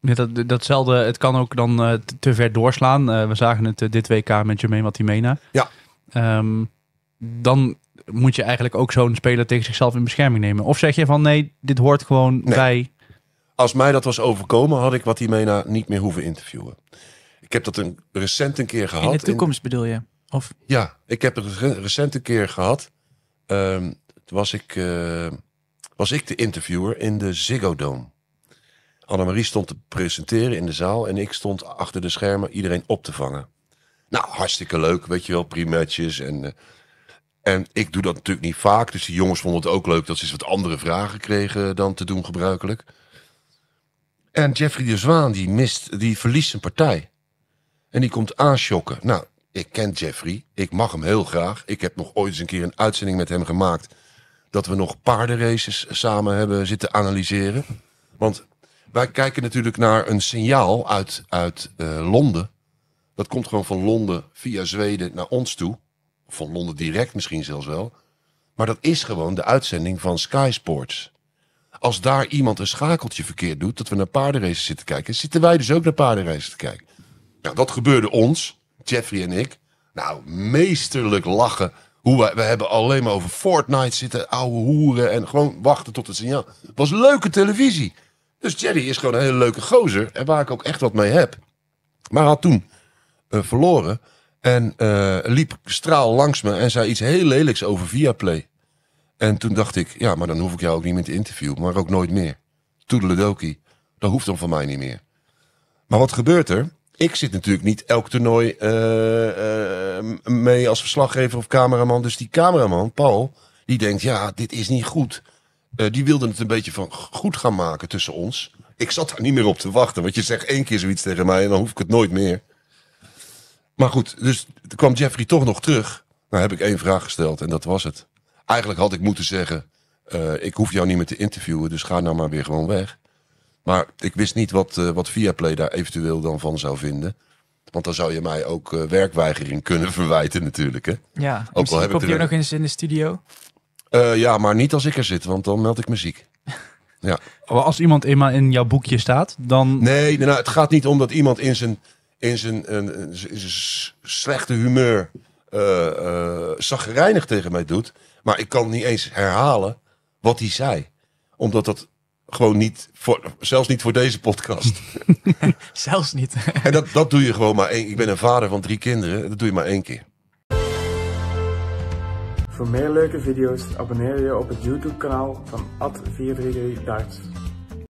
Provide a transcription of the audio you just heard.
Ja, dat, datzelfde, het kan ook dan eh, te, ver doorslaan. Eh, we zagen het uh, dit WK met Jermaine Watimena. Ja. Ehm, dan moet je eigenlijk ook zo'n speler tegen zichzelf in bescherming nemen. Of zeg je van nee, dit hoort gewoon bij... Als mij dat was overkomen, had ik Watimena niet meer hoeven interviewen. Ik heb dat een, recent een keer gehad. In de toekomst bedoel je? Of? Ja, ik heb het recent een keer gehad. Um, was, ik, was ik de interviewer in de Ziggo Dome. Annemarie stond te presenteren in de zaal en ik stond achter de schermen iedereen op te vangen. Nou, hartstikke leuk, weet je wel, primatjes en... Eh, en ik doe dat natuurlijk niet vaak, dus die jongens vonden het ook leuk dat ze eens wat andere vragen kregen dan te doen gebruikelijk. En Jeffrey de Zwaan, die, mist, die verliest zijn partij. En die komt aanschokken. Nou, ik ken Jeffrey. Ik mag hem heel graag. Ik heb nog ooit eens een keer een uitzending met hem gemaakt. Dat we nog paardenraces samen hebben zitten analyseren. Want wij kijken natuurlijk naar een signaal uit, uit eh, Londen. Dat komt gewoon van Londen via Zweden naar ons toe. van Londen direct misschien zelfs wel. Maar dat is gewoon de uitzending van Sky Sports. Als daar iemand een schakeltje verkeerd doet, dat we naar paardenraces zitten kijken, zitten wij dus ook naar paardenraces te kijken. Nou, dat gebeurde ons, Jeffrey en ik. Nou, meesterlijk lachen. Hoe wij, we hebben alleen maar over Fortnite zitten, ouwe hoeren en gewoon wachten tot het signaal. Het was leuke televisie. Dus Jerry is gewoon een hele leuke gozer. En waar ik ook echt wat mee heb. Maar had toen eh, verloren. En eh, liep straal langs me en zei iets heel lelijks over Viaplay. En toen dacht ik, ja, maar dan hoef ik jou ook niet meer te interviewen. Maar ook nooit meer. Toedeledokie. Dat hoeft dan van mij niet meer. Maar wat gebeurt er? Ik zit natuurlijk niet elk toernooi eh, mee als verslaggever of cameraman. Dus die cameraman, Paul, die denkt, ja, dit is niet goed. Eh, die wilden het een beetje van goed gaan maken tussen ons. Ik zat daar niet meer op te wachten. Want je zegt één keer zoiets tegen mij en dan hoef ik het nooit meer. Maar goed, dus kwam Jeffrey toch nog terug. Nou heb ik één vraag gesteld en dat was het. Eigenlijk had ik moeten zeggen, eh, ik hoef jou niet meer te interviewen, dus ga nou maar weer gewoon weg. Maar ik wist niet wat, uh, wat Viaplay daar eventueel dan van zou vinden. Want dan zou je mij ook werkweigering kunnen verwijten natuurlijk. Hè? Ja, ook al heb ik er... nog eens in de studio. Eh, ja, maar niet als ik er zit, want dan meld ik me ziek. Ja. Als iemand eenmaal in jouw boekje staat, dan. Nee, nou, het gaat niet om dat iemand in zijn, in zijn, slechte humeur uh, tegen mij doet. Maar ik kan niet eens herhalen wat hij zei. Omdat dat gewoon niet, voor, zelfs niet voor deze podcast. zelfs niet. en dat, dat doe je gewoon maar één. Ik ben een vader van drie kinderen. Dat doe je maar één keer. Voor meer leuke video's abonneer je op het YouTube kanaal van Ad433 Darts.